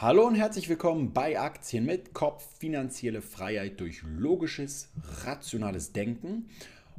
Hallo und herzlich willkommen bei Aktien mit Kopf, finanzielle Freiheit durch logisches, rationales Denken.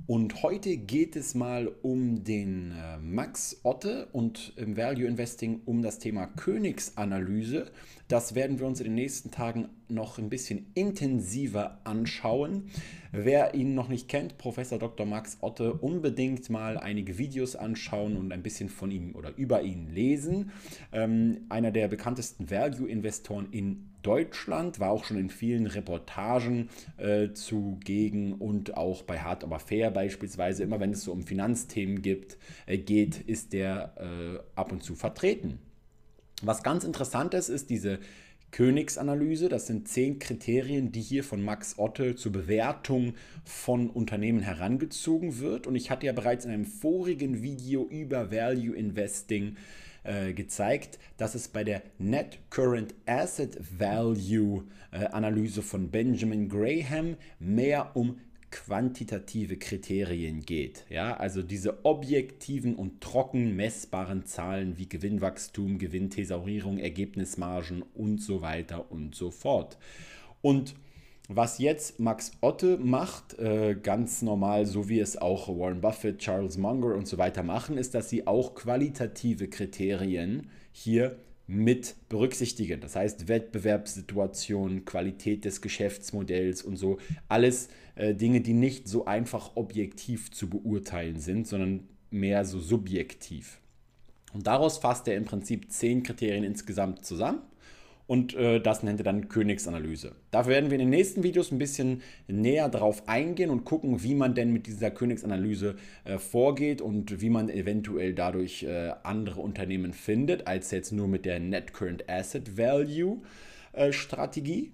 Und heute geht es mal um den äh, Max Otte und im Value Investing um das Thema Königsanalyse. Das werden wir uns in den nächsten Tagen noch ein bisschen intensiver anschauen. Wer ihn noch nicht kennt, Professor Dr. Max Otte, unbedingt mal einige Videos anschauen und ein bisschen von ihm oder über ihn lesen. Ähm, einer der bekanntesten Value-Investoren in Deutschland, war auch schon in vielen Reportagen äh, zugegen und auch bei Hard Aber Fair beispielsweise. Immer wenn es so um Finanzthemen gibt, äh, geht, ist der äh, ab und zu vertreten. Was ganz interessant ist, ist diese Königsanalyse. Das sind zehn Kriterien, die hier von Max Otte zur Bewertung von Unternehmen herangezogen wird. Und ich hatte ja bereits in einem vorigen Video über Value Investing äh, gezeigt, dass es bei der Net Current Asset Value äh, Analyse von Benjamin Graham mehr um quantitative Kriterien geht. Ja? Also diese objektiven und trocken messbaren Zahlen wie Gewinnwachstum, Gewinntesaurierung, Ergebnismargen und so weiter und so fort. Und was jetzt Max Otte macht, äh, ganz normal, so wie es auch Warren Buffett, Charles Munger und so weiter machen, ist, dass sie auch qualitative Kriterien hier mit berücksichtigen. Das heißt Wettbewerbssituation, Qualität des Geschäftsmodells und so. Alles äh, Dinge, die nicht so einfach objektiv zu beurteilen sind, sondern mehr so subjektiv. Und daraus fasst er im Prinzip zehn Kriterien insgesamt zusammen und äh, das nennt ihr dann Königsanalyse. Dafür werden wir in den nächsten Videos ein bisschen näher drauf eingehen und gucken, wie man denn mit dieser Königsanalyse äh, vorgeht und wie man eventuell dadurch äh, andere Unternehmen findet, als jetzt nur mit der Net Current Asset Value äh, Strategie.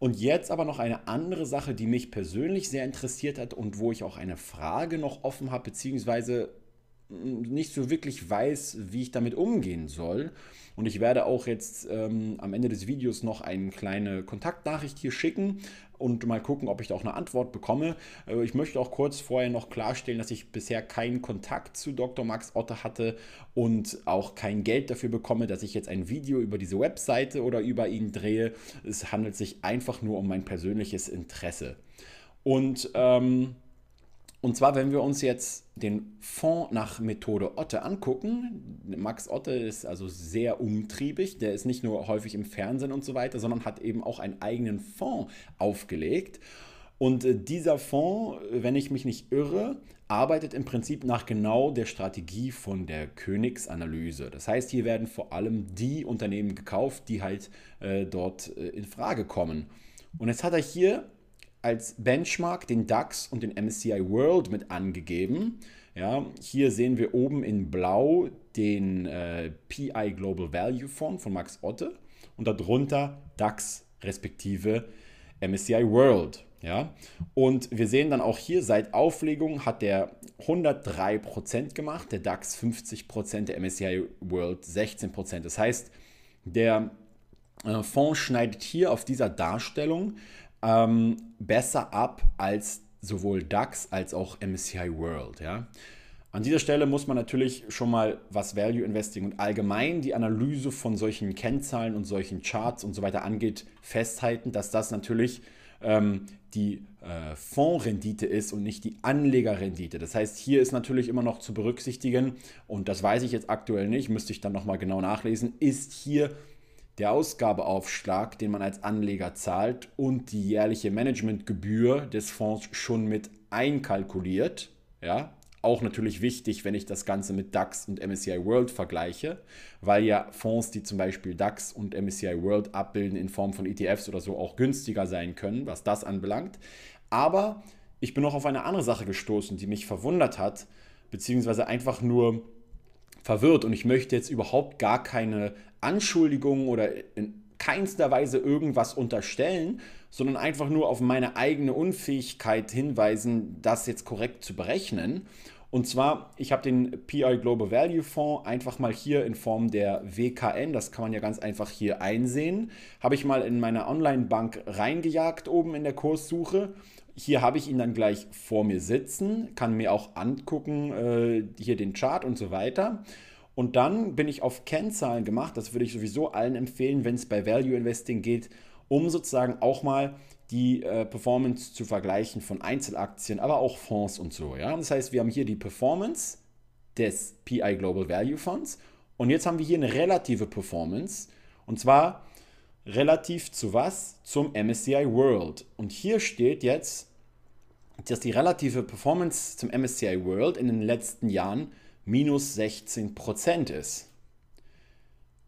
Und jetzt aber noch eine andere Sache, die mich persönlich sehr interessiert hat und wo ich auch eine Frage noch offen habe, beziehungsweise nicht so wirklich weiß, wie ich damit umgehen soll. Und ich werde auch jetzt ähm, am Ende des Videos noch eine kleine Kontaktnachricht hier schicken und mal gucken, ob ich da auch eine Antwort bekomme. Äh, ich möchte auch kurz vorher noch klarstellen, dass ich bisher keinen Kontakt zu Dr. Max Otte hatte und auch kein Geld dafür bekomme, dass ich jetzt ein Video über diese Webseite oder über ihn drehe. Es handelt sich einfach nur um mein persönliches Interesse. Und ähm, und zwar, wenn wir uns jetzt den Fonds nach Methode Otte angucken, Max Otte ist also sehr umtriebig, der ist nicht nur häufig im Fernsehen und so weiter, sondern hat eben auch einen eigenen Fonds aufgelegt. Und äh, dieser Fonds, wenn ich mich nicht irre, arbeitet im Prinzip nach genau der Strategie von der Königsanalyse. Das heißt, hier werden vor allem die Unternehmen gekauft, die halt äh, dort äh, in Frage kommen. Und jetzt hat er hier als Benchmark den DAX und den MSCI World mit angegeben. Ja, hier sehen wir oben in Blau den äh, PI Global Value Fonds von Max Otte und darunter DAX respektive MSCI World. Ja? Und wir sehen dann auch hier, seit Auflegung hat der 103% gemacht, der DAX 50%, der MSCI World 16%. Das heißt, der äh, Fonds schneidet hier auf dieser Darstellung ähm, besser ab als sowohl DAX als auch MSCI World. Ja? An dieser Stelle muss man natürlich schon mal, was Value Investing und allgemein die Analyse von solchen Kennzahlen und solchen Charts und so weiter angeht, festhalten, dass das natürlich ähm, die äh, Fondsrendite ist und nicht die Anlegerrendite. Das heißt, hier ist natürlich immer noch zu berücksichtigen, und das weiß ich jetzt aktuell nicht, müsste ich dann nochmal genau nachlesen, ist hier der Ausgabeaufschlag, den man als Anleger zahlt und die jährliche Managementgebühr des Fonds schon mit einkalkuliert. Ja, auch natürlich wichtig, wenn ich das Ganze mit DAX und MSCI World vergleiche, weil ja Fonds, die zum Beispiel DAX und MSCI World abbilden, in Form von ETFs oder so auch günstiger sein können, was das anbelangt. Aber ich bin noch auf eine andere Sache gestoßen, die mich verwundert hat, beziehungsweise einfach nur verwirrt und ich möchte jetzt überhaupt gar keine Anschuldigungen oder in keinster Weise irgendwas unterstellen, sondern einfach nur auf meine eigene Unfähigkeit hinweisen, das jetzt korrekt zu berechnen. Und zwar, ich habe den PI Global Value Fonds einfach mal hier in Form der WKN, das kann man ja ganz einfach hier einsehen, habe ich mal in meiner Online-Bank reingejagt oben in der Kurssuche. Hier habe ich ihn dann gleich vor mir sitzen, kann mir auch angucken, äh, hier den Chart und so weiter. Und dann bin ich auf Kennzahlen gemacht, das würde ich sowieso allen empfehlen, wenn es bei Value Investing geht, um sozusagen auch mal die äh, Performance zu vergleichen von Einzelaktien, aber auch Fonds und so. Ja? das heißt, wir haben hier die Performance des PI Global Value Funds und jetzt haben wir hier eine relative Performance und zwar relativ zu was? Zum MSCI World. Und hier steht jetzt, dass die relative Performance zum MSCI World in den letzten Jahren minus 16% ist.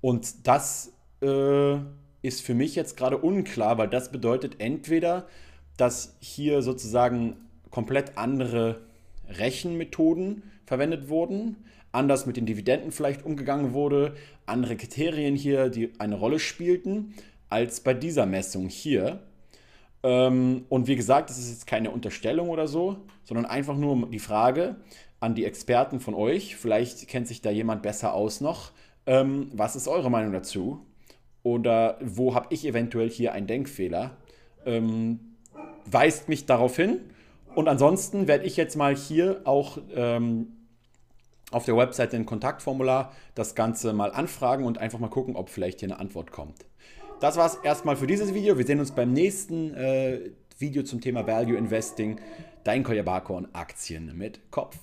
Und das äh, ist für mich jetzt gerade unklar, weil das bedeutet entweder, dass hier sozusagen komplett andere Rechenmethoden verwendet wurden, anders mit den Dividenden vielleicht umgegangen wurde, andere Kriterien hier, die eine Rolle spielten, als bei dieser Messung hier. Ähm, und wie gesagt, das ist jetzt keine Unterstellung oder so, sondern einfach nur die Frage an die Experten von euch, vielleicht kennt sich da jemand besser aus noch, ähm, was ist eure Meinung dazu? oder wo habe ich eventuell hier einen Denkfehler, ähm, weist mich darauf hin. Und ansonsten werde ich jetzt mal hier auch ähm, auf der Website ein Kontaktformular das Ganze mal anfragen und einfach mal gucken, ob vielleicht hier eine Antwort kommt. Das war es erstmal für dieses Video. Wir sehen uns beim nächsten äh, Video zum Thema Value Investing. Dein Kolja Barkorn, Aktien mit Kopf.